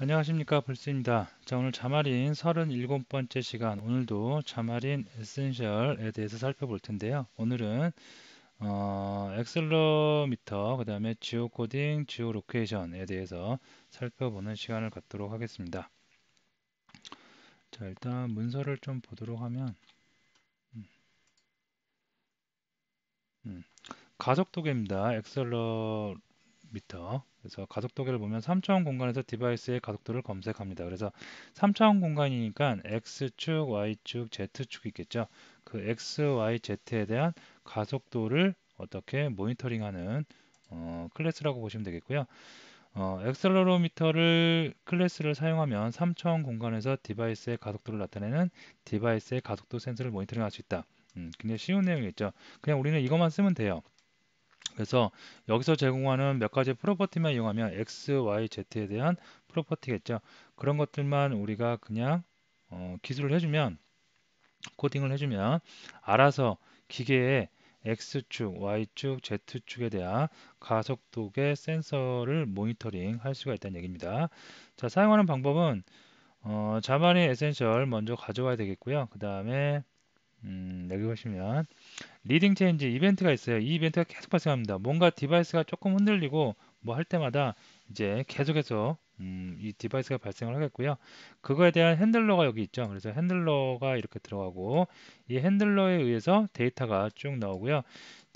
안녕하십니까 벌스입니다자 오늘 자마린 37번째 시간 오늘도 자마린 에센셜에 대해서 살펴볼 텐데요. 오늘은 어, 엑셀러미터 그 다음에 지오코딩 지오로케이션에 대해서 살펴보는 시간을 갖도록 하겠습니다. 자 일단 문서를 좀 보도록 하면 음. 음. 가속도계입니다. 엑셀러미터 그래서 가속도계를 보면 3차원 공간에서 디바이스의 가속도를 검색합니다. 그래서 3차원 공간이니까 X축, Y축, Z축이 있겠죠. 그 X, Y, Z에 대한 가속도를 어떻게 모니터링하는 어, 클래스라고 보시면 되겠고요. 어, 엑셀러로미터를 클래스를 사용하면 3차원 공간에서 디바이스의 가속도를 나타내는 디바이스의 가속도 센서를 모니터링할 수 있다. 음, 굉장히 쉬운 내용이겠죠. 그냥 우리는 이것만 쓰면 돼요. 그래서 여기서 제공하는 몇 가지 프로퍼티만 이용하면 x, y, z에 대한 프로퍼티겠죠. 그런 것들만 우리가 그냥 어, 기술을 해주면 코딩을 해주면 알아서 기계에 X축, Y축, Z축에 대한 가속도계 센서를 모니터링 할 수가 있다는 얘기입니다. 자, 사용하는 방법은 어, 자만의 에센셜 먼저 가져와야 되겠고요. 그 다음에 음, 여기 보시면 리딩 체인지 이벤트가 있어요. 이 이벤트가 계속 발생합니다. 뭔가 디바이스가 조금 흔들리고 뭐 할 때마다 이제 계속해서 음, 이 디바이스가 발생을 하겠고요. 그거에 대한 핸들러가 여기 있죠. 그래서 핸들러가 이렇게 들어가고 이 핸들러에 의해서 데이터가 쭉 나오고요.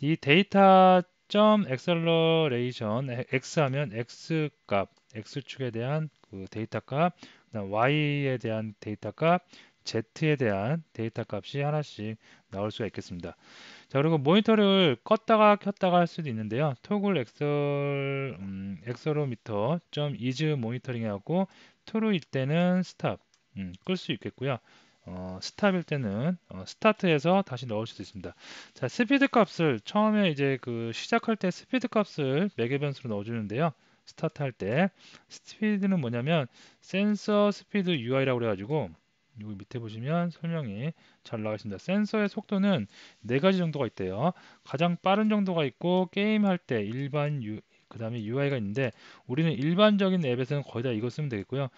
이 데이터 점 엑셀러레이션 x 하면 x 값, x 축에 대한 그 데이터 값, 그다음 y에 대한 데이터 값, Z에 대한 데이터 값이 하나씩 나올 수가 있겠습니다. 자 그리고 모니터를 껐다가 켰다가 할 수도 있는데요. 토글 엑셀 음, 엑셀로미터 점 이즈 모니터링하고 t r u 일 때는 스탑 음, 끌 수 있겠고요. 어, 스탑일 때는 어, 스타트에서 다시 넣을 수도 있습니다. 자 스피드 값을 처음에 이제 그 시작할 때 스피드 값을 매개 변수로 넣어주는데요. 스타트 할때 스피드는 뭐냐면 센서 스피드 UI라고 그래가지고 여기 밑에 보시면 설명이 잘 나와 있습니다. 센서의 속도는 네 가지 정도가 있대요. 가장 빠른 정도가 있고 게임할 때 일반 그 다음에 UI가 있는데 우리는 일반적인 앱에서는 거의 다 이거 쓰면 되겠고요.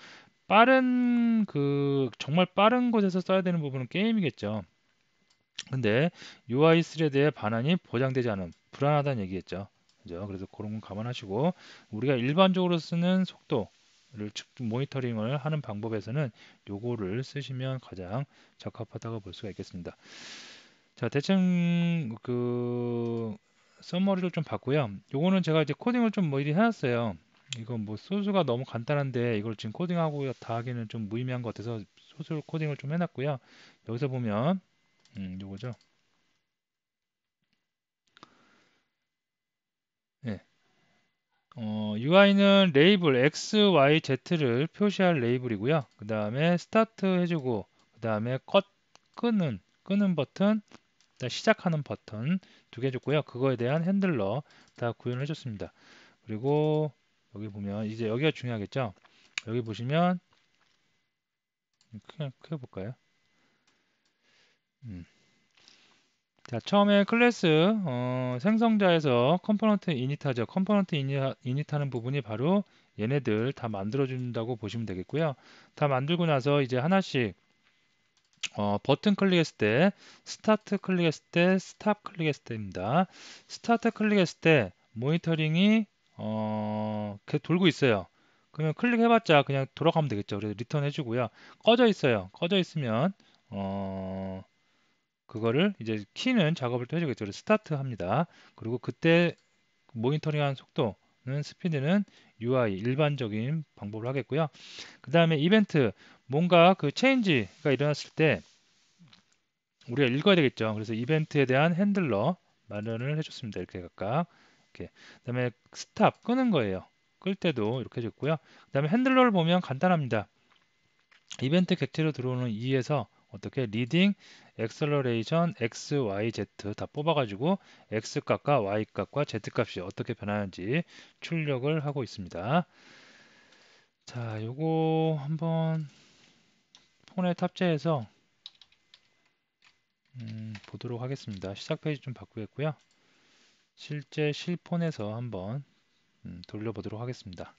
빠른 그 정말 빠른 곳에서 써야 되는 부분은 게임이겠죠. 근데 UI 스레드의 반환이 보장되지 않은 불안하다는 얘기겠죠. 그죠? 그래서 그런 건 감안하시고 우리가 일반적으로 쓰는 속도 를 모니터링을 하는 방법에서는 요거를 쓰시면 가장 적합하다고 볼 수가 있겠습니다. 자, 대충 그 서머리를 좀 봤고요. 요거는 제가 이제 코딩을 좀이리 뭐 해놨어요. 이건 뭐소수가 너무 간단한데 이걸 지금 코딩하고 다 하기는 좀 무의미한 것 같아서 소스 코딩을 좀 해놨고요. 여기서 보면 음, 요거죠. 어, UI는 레이블 X, Y, Z를 표시할 레이블이고요. 그 다음에 스타트 해주고 그 다음에 컷 끄는 끄는 버튼 시작하는 버튼 두 개 줬고요. 그거에 대한 핸들러 다 구현해 줬습니다. 그리고 여기 보면 이제 여기가 중요하겠죠. 여기 보시면 그냥 켜 볼까요? 음. 자, 처음에 클래스 어, 생성자에서 컴포넌트 이닛타죠 컴포넌트 이닛, 타는 부분이 바로 얘네들 다 만들어준다고 보시면 되겠고요. 다 만들고 나서 이제 하나씩 어, 버튼 클릭했을 때, 스타트 클릭했을 때, 스탑 클릭했을 때입니다. 스타트 클릭했을 때 모니터링이 어, 돌고 있어요. 그러면 클릭해봤자 그냥 돌아가면 되겠죠. 그래서 리턴 해주고요. 꺼져 있어요. 꺼져 있으면 어, 그거를 이제 키는 작업을 또 해주겠죠. 스타트 합니다. 그리고 그때 모니터링한 속도는 스피드는 UI 일반적인 방법을 하겠고요. 그 다음에 이벤트 뭔가 그 체인지가 일어났을 때 우리가 읽어야 되겠죠. 그래서 이벤트에 대한 핸들러 마련을 해줬습니다. 이렇게 각각 이렇게 그다음에 스탑 끄는 거예요. 끌 때도 이렇게 해줬고요. 그다음에 핸들러를 보면 간단합니다. 이벤트 객체로 들어오는 2에서 어떻게 리딩 엑셀러레이션 x, y, z 다 뽑아가지고 x 값과 y 값과 z 값이 어떻게 변하는지 출력을 하고 있습니다. 자, 요거 한번 폰에 탑재해서 음, 보도록 하겠습니다. 시작 페이지 좀 바꾸겠고요. 실제 실폰에서 한번 음, 돌려보도록 하겠습니다.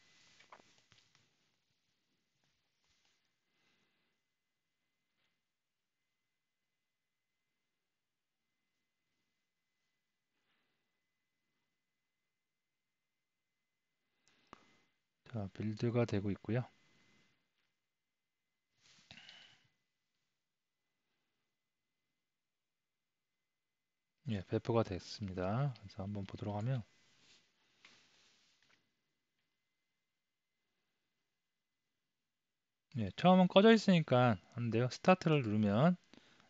빌드가 되고 있고요. 예, 배포가 됐습니다. 그래서 한번 보도록 하면 예, 처음은 꺼져 있으니까 안돼요. 스타트를 누르면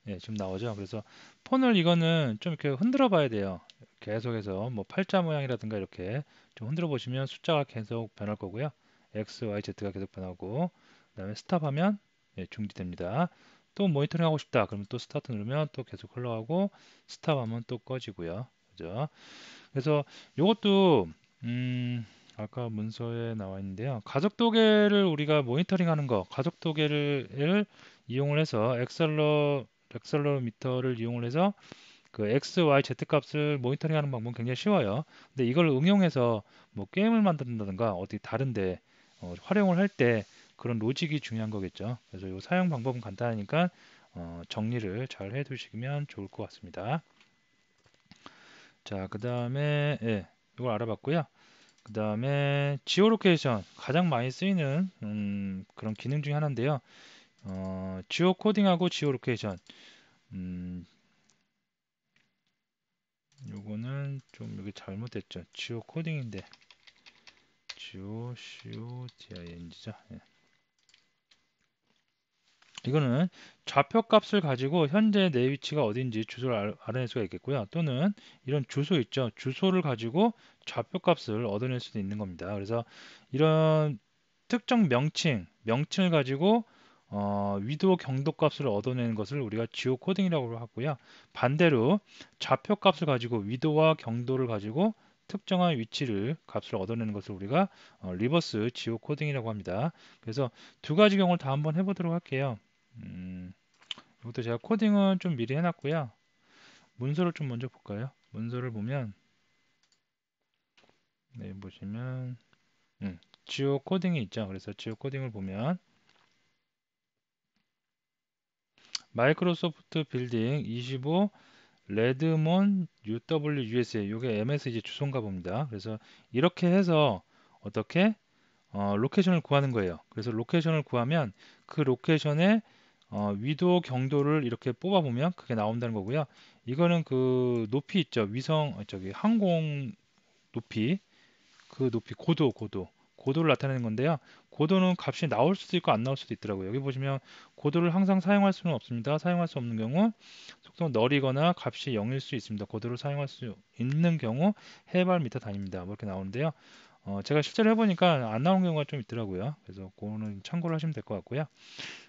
예, 지금 나오죠. 그래서 폰을 이거는 좀 이렇게 흔들어 봐야 돼요. 계속해서 뭐 팔자 모양이라든가 이렇게 좀 흔들어 보시면 숫자가 계속 변할 거고요. x, y, z가 계속 변하고 그 다음에 스탑하면 예, 중지됩니다. 또 모니터링 하고 싶다. 그러면 또 스타트 누르면 또 계속 흘러가고 스탑하면 또 꺼지고요. 그죠? 그래서 이것도 음, 아까 문서에 나와 있는데요. 가속 도계를 우리가 모니터링 하는 거, 가속 도계를 이용을 해서 엑셀러 엑셀러미터를 이용을 해서 그 x, y, z 값을 모니터링하는 방법은 굉장히 쉬워요. 근데 이걸 응용해서 뭐 게임을 만든다든가 어디 다른데 어, 활용을 할 때 그런 로직이 중요한 거겠죠. 그래서 이 사용 방법은 간단하니까 어, 정리를 잘 해두시면 좋을 것 같습니다. 자, 그 다음에 예, 이걸 알아봤고요. 그 다음에 지오로케이션 가장 많이 쓰이는 음, 그런 기능 중에 하나인데요. 어, 지오 코딩하고 지오로케이션 음, 요거는 좀 여기 잘못됐죠. 지오 코딩인데 GO, CO, DING죠. 예. 이거는 좌표 값을 가지고 현재 내 위치가 어딘지 주소를 알아낼 수가 있겠고요. 또는 이런 주소 있죠. 주소를 가지고 좌표 값을 얻어낼 수도 있는 겁니다. 그래서 이런 특정 명칭, 명칭을 가지고 어, 위도 경도 값을 얻어내는 것을 우리가 지오 코딩이라고 하고요. 반대로 좌표 값을 가지고 위도와 경도를 가지고 특정한 위치를 값을 얻어내는 것을 우리가 어, 리버스 지오 코딩이라고 합니다. 그래서 두 가지 경우를 다 한번 해보도록 할게요. 음, 이것도 제가 코딩은 좀 미리 해놨고요. 문서를 좀 먼저 볼까요? 문서를 보면 네 보시면 음, 지오 코딩이 있죠. 그래서 지오 코딩을 보면 마이크로소프트 빌딩 25 레드몬 UWUSA 이게 MSG 주소인가 봅니다. 그래서 이렇게 해서 어떻게 어, 로케이션을 구하는 거예요. 그래서 로케이션을 구하면 그 로케이션의 어, 위도 경도를 이렇게 뽑아보면 그게 나온다는 거고요. 이거는 그 높이 있죠. 위성 어, 저기 항공 높이 그 높이 고도 고도 고도를 나타내는 건데요. 고도는 값이 나올 수도 있고 안 나올 수도 있더라고요. 여기 보시면 고도를 항상 사용할 수는 없습니다. 사용할 수 없는 경우 속성 널이거나 값이 0일 수 있습니다. 고도를 사용할 수 있는 경우 해발 미터 단입니다. 뭐 이렇게 나오는데요. 어, 제가 실제로 해보니까 안 나온 경우가 좀 있더라고요. 그래서 그거는 참고를 하시면 될 것 같고요.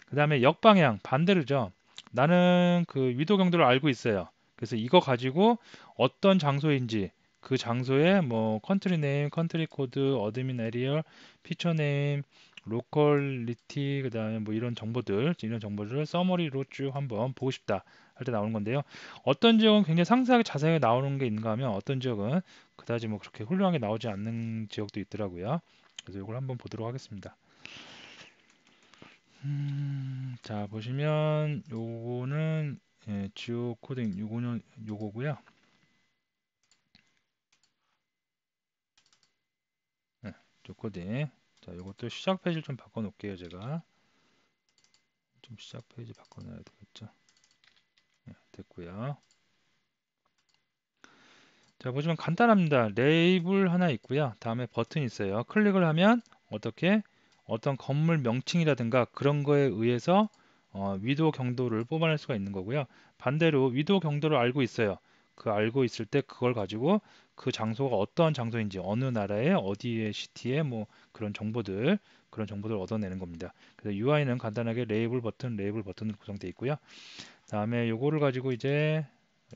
그 다음에 역방향 반대로죠. 나는 그 위도 경도를 알고 있어요. 그래서 이거 가지고 어떤 장소인지 그 장소에 뭐 컨트리 네임, 컨트리 코드, 어드민 에리얼, 피처 네임, 로컬리티 그다음에 뭐 이런 정보들 이런 정보들을 서머리로 쭉 한번 보고 싶다 할 때 나오는 건데요. 어떤 지역은 굉장히 상세하게 자세하게 나오는 게 있는가 하면 어떤 지역은 그다지 뭐 그렇게 훌륭하게 나오지 않는 지역도 있더라고요. 그래서 이걸 한번 보도록 하겠습니다. 음, 자 보시면 요거는 예, 지오 코딩 요거는 요거고요. 코딩 자 이것도 시작 페이지를 좀 바꿔 놓을게요 제가 좀 시작 페이지 바꿔 놔야 되겠죠 네, 됐고요 자 보시면 간단합니다 레이블 하나 있고요 다음에 버튼 있어요 클릭을 하면 어떻게 어떤 건물 명칭이라든가 그런 거에 의해서 어, 위도 경도를 뽑아낼 수가 있는 거고요 반대로 위도 경도를 알고 있어요 그 알고 있을 때 그걸 가지고 그 장소가 어떠한 장소인지 어느 나라의 어디의 시티에뭐 그런 정보들 그런 정보들을 얻어내는 겁니다. 그래서 UI는 간단하게 레이블 버튼, 레이블 버튼으로 구성되어 있고요. 다음에 요거를 가지고 이제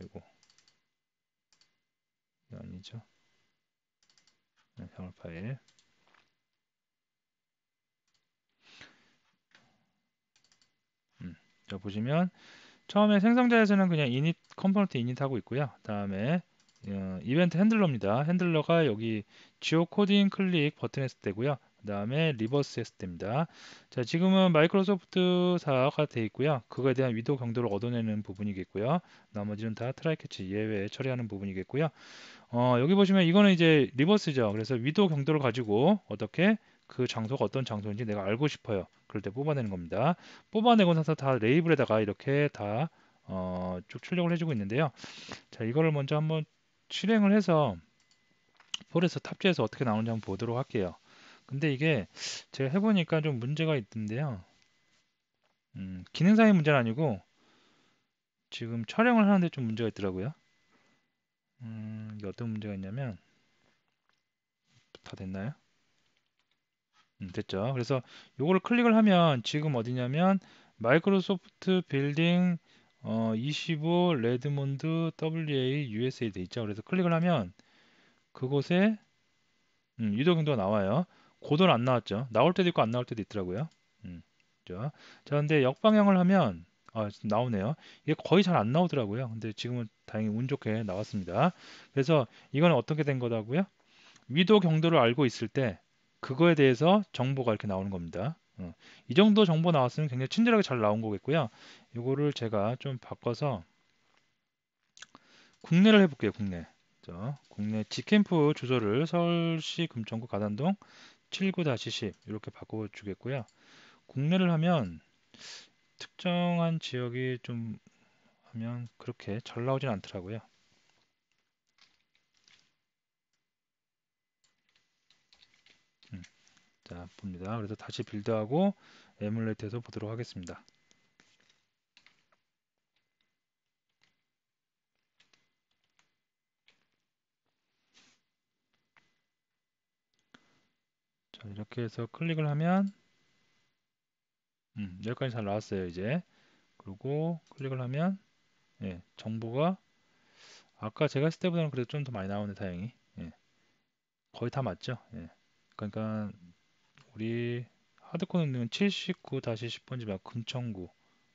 이고 아니죠. 네, 형을 파일. 음, 여 보시면 처음에 생성자에서는 그냥 init 컴포넌트 init 하고 있고요. 다음에 예, 이벤트 핸들러입니다. 핸들러가 여기 지오 코딩 클릭 버튼 했을 때고요. 그 다음에 리버스 했을 때입니다. 자, 지금은 마이크로소프트사가 돼 있고요. 그거에 대한 위도 경도를 얻어내는 부분이겠고요. 나머지는 다 트라이 캐치 예외 처리하는 부분이겠고요. 어, 여기 보시면 이거는 이제 리버스죠. 그래서 위도 경도를 가지고 어떻게 그 장소가 어떤 장소인지 내가 알고 싶어요. 그럴 때 뽑아내는 겁니다. 뽑아내고 나서 다 레이블에다가 이렇게 다쭉 어, 출력을 해주고 있는데요. 자, 이거를 먼저 한번 실행을 해서 폴에서 탑재해서 어떻게 나오는지 한번 보도록 할게요. 근데 이게 제가 해보니까 좀 문제가 있던데요. 음, 기능상의 문제는 아니고 지금 촬영을 하는데 좀 문제가 있더라고요. 음, 이게 어떤 문제가 있냐면 다 됐나요? 음, 됐죠. 그래서 이거를 클릭을 하면 지금 어디냐면 마이크로소프트 빌딩 어, 25 레드몬드 WA USA 돼 있죠. 그래서 클릭을 하면 그곳에 음, 유도 경도가 나와요. 고도는 안 나왔죠. 나올 때도 있고 안 나올 때도 있더라고요. 음, 그렇 자, 근데 역방향을 하면 아, 나오네요. 이게 거의 잘 안 나오더라고요. 근데 지금은 다행히 운 좋게 나왔습니다. 그래서 이건 어떻게 된 거다고요? 위도 경도를 알고 있을 때 그거에 대해서 정보가 이렇게 나오는 겁니다. 어, 이 정도 정보 나왔으면 굉장히 친절하게 잘 나온 거겠고요. 이거를 제가 좀 바꿔서 국내를 해볼게요. 국내. 저 국내 지캠프 주소를 서울시 금천구 가단동 79-10 이렇게 바꿔주겠고요. 국내를 하면 특정한 지역이 좀 하면 그렇게 잘 나오진 않더라고요. 음, 자 봅니다. 그래서 다시 빌드하고 에뮬레이트에서 보도록 하겠습니다. 자, 이렇게 해서 클릭을 하면 음, 여기까지 잘 나왔어요 이제 그리고 클릭을 하면 예, 정보가 아까 제가 했을 때보다는 그래도 좀 더 많이 나오네 다행히 예. 거의 다 맞죠 예. 그러니까 우리 하드코어 능력은 79-10번지 막 금천구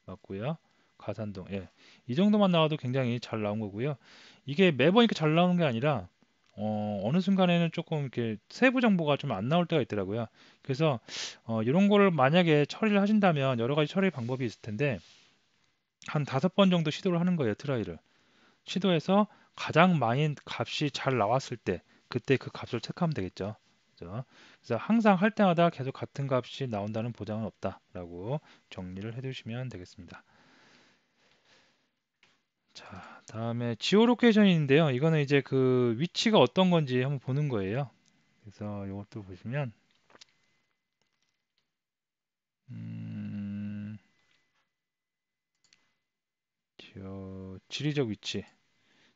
맞고요 가산동 예. 이 정도만 나와도 굉장히 잘 나온 거고요 이게 매번 이렇게 잘 나오는 게 아니라 어, 어느 순간에는 조금 이렇게 세부 정보가 좀 안 나올 때가 있더라고요. 그래서 어, 이런 거를 만약에 처리를 하신다면 여러 가지 처리 방법이 있을 텐데 한 다섯 번 정도 시도를 하는 거예요 트라이를 시도해서 가장 많은 값이 잘 나왔을 때 그때 그 값을 체크하면 되겠죠. 그죠? 그래서 항상 할 때마다 계속 같은 값이 나온다는 보장은 없다라고 정리를 해두시면 되겠습니다. 자, 다음에 지오로케이션인데요. 이거는 이제 그 위치가 어떤 건지 한번 보는 거예요. 그래서 이것도 보시면 음, 지 지리적 위치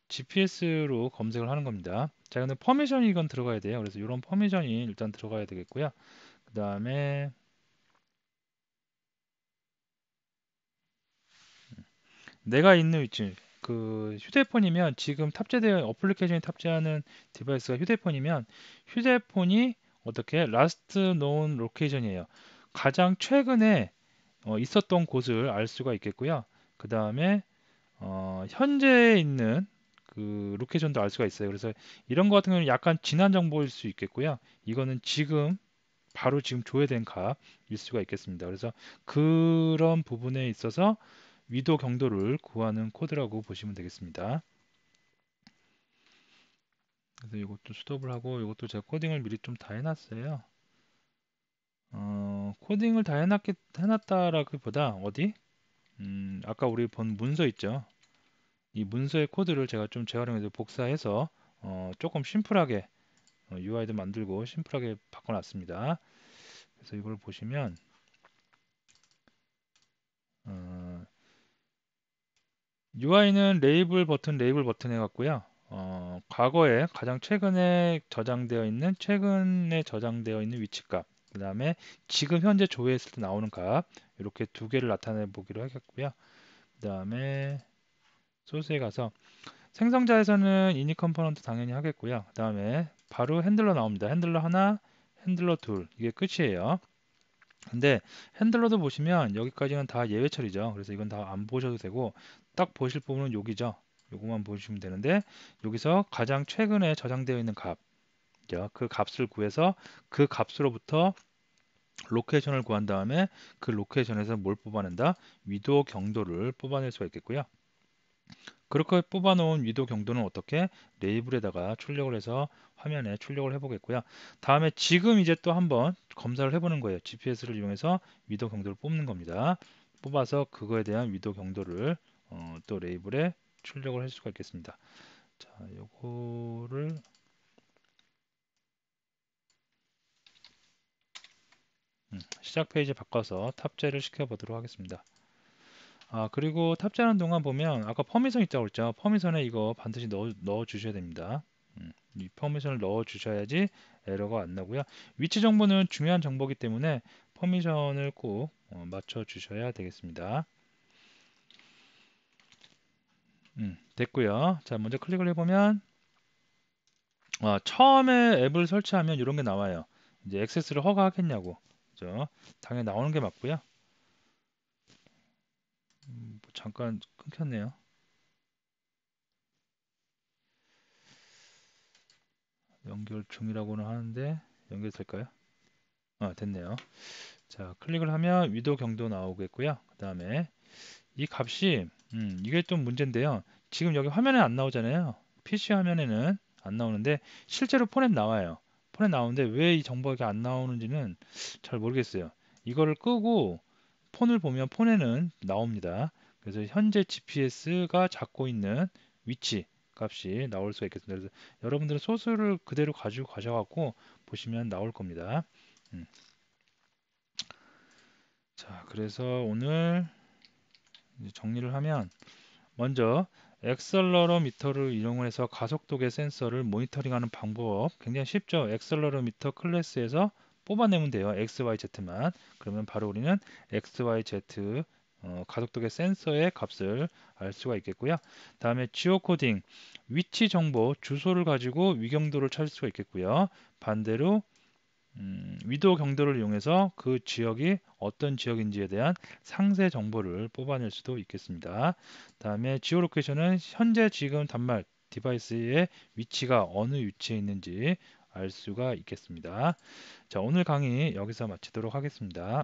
GPS로 검색을 하는 겁니다. 자, 근데 퍼미션이 이건 들어가야 돼요. 그래서 이런 퍼미션이 일단 들어가야 되겠고요. 그 다음에 음, 내가 있는 위치 그 휴대폰이면 지금 탑재되어 어플리케이션이 탑재하는 디바이스가 휴대폰이면 휴대폰이 어떻게 라스트 놓은 로케이션이에요. 가장 최근에 어, 있었던 곳을 알 수가 있겠고요. 그 다음에 어, 현재 있는 그 로케이션도 알 수가 있어요. 그래서 이런 것 같은 경우는 약간 지난 정보일 수 있겠고요. 이거는 지금 바로 지금 조회된 값일 수가 있겠습니다. 그래서 그런 부분에 있어서 위도 경도를 구하는 코드라고 보시면 되겠습니다. 그래서 이것도 스톱을 하고 이것도 제가 코딩을 미리 좀 다 해놨어요. 어, 코딩을 다 해놨기, 해놨다라기보다 어디? 음, 아까 우리 본 문서 있죠? 이 문서의 코드를 제가 좀 재활용해서 복사해서 어, 조금 심플하게 어, UI도 만들고 심플하게 바꿔놨습니다. 그래서 이걸 보시면 UI는 레이블 버튼 레이블 버튼 해갖고요. 어, 과거에 가장 최근에 저장되어 있는 최근에 저장되어 있는 위치값 그 다음에 지금 현재 조회했을 때 나오는 값 이렇게 두 개를 나타내 보기로 하겠고요 그 다음에 소스에 가서 생성자에서는 이니 컴포넌트 당연히 하겠고요 그 다음에 바로 핸들러 나옵니다 핸들러 하나 핸들러 둘 이게 끝이에요 근데 핸들러도 보시면 여기까지는 다 예외 처리죠. 그래서 이건 다 안 보셔도 되고 딱 보실 부분은 여기죠. 요거만 보시면 되는데 여기서 가장 최근에 저장되어 있는 값, 그 값을 구해서 그 값으로부터 로케이션을 구한 다음에 그 로케이션에서 뭘 뽑아낸다? 위도 경도를 뽑아낼 수가 있겠고요. 그렇게 뽑아놓은 위도 경도는 어떻게 레이블에다가 출력을 해서 화면에 출력을 해보겠고요. 다음에 지금 이제 또 한번 검사를 해보는 거예요. GPS를 이용해서 위도 경도를 뽑는 겁니다. 뽑아서 그거에 대한 위도 경도를 어, 또 레이블에 출력을 할 수가 있겠습니다. 자, 요거를 음, 시작 페이지 바꿔서 탑재를 시켜보도록 하겠습니다. 아, 그리고 탑재하는 동안 보면 아까 퍼미션 있다고 했죠 퍼미션에 이거 반드시 넣어, 넣어 주셔야 됩니다. 음, 이 퍼미션을 넣어 주셔야지 에러가 안 나고요. 위치 정보는 중요한 정보이기 때문에 퍼미션을 꼭 어, 맞춰 주셔야 되겠습니다. 음, 됐고요. 자, 먼저 클릭을 해보면 아, 처음에 앱을 설치하면 이런 게 나와요. 이제 액세스를 허가하겠냐고. 그죠? 당연히 나오는 게 맞고요. 잠깐 끊겼네요. 연결 중이라고는 하는데 연결될까요? 아 됐네요. 자 클릭을 하면 위도 경도 나오겠고요. 그 다음에 이 값이 음, 이게 좀 문제인데요. 지금 여기 화면에 안 나오잖아요. PC 화면에는 안 나오는데 실제로 폰에 나와요. 폰에 나오는데 왜 이 정보가 안 나오는지는 잘 모르겠어요. 이거를 끄고 폰을 보면 폰에는 나옵니다. 그래서 현재 GPS가 잡고 있는 위치 값이 나올 수가 있겠습니다. 그래서 여러분들은 소스를 그대로 가지고 가셔갖고 보시면 나올 겁니다. 음. 자, 그래서 오늘 정리를 하면 먼저 엑셀러로미터를 이용해서 가속도계 센서를 모니터링하는 방법 굉장히 쉽죠. 엑셀러로미터 클래스에서 뽑아내면 돼요. XYZ만. 그러면 바로 우리는 XYZ 어, 가속도계 센서의 값을 알 수가 있겠고요. 다음에 지오 코딩 위치 정보 주소를 가지고 위경도를 찾을 수가 있겠고요. 반대로 음, 위도 경도를 이용해서 그 지역이 어떤 지역인지에 대한 상세 정보를 뽑아낼 수도 있겠습니다. 다음에 지오로케이션은 현재 지금 단말 디바이스의 위치가 어느 위치에 있는지 알 수가 있겠습니다. 자, 오늘 강의 여기서 마치도록 하겠습니다.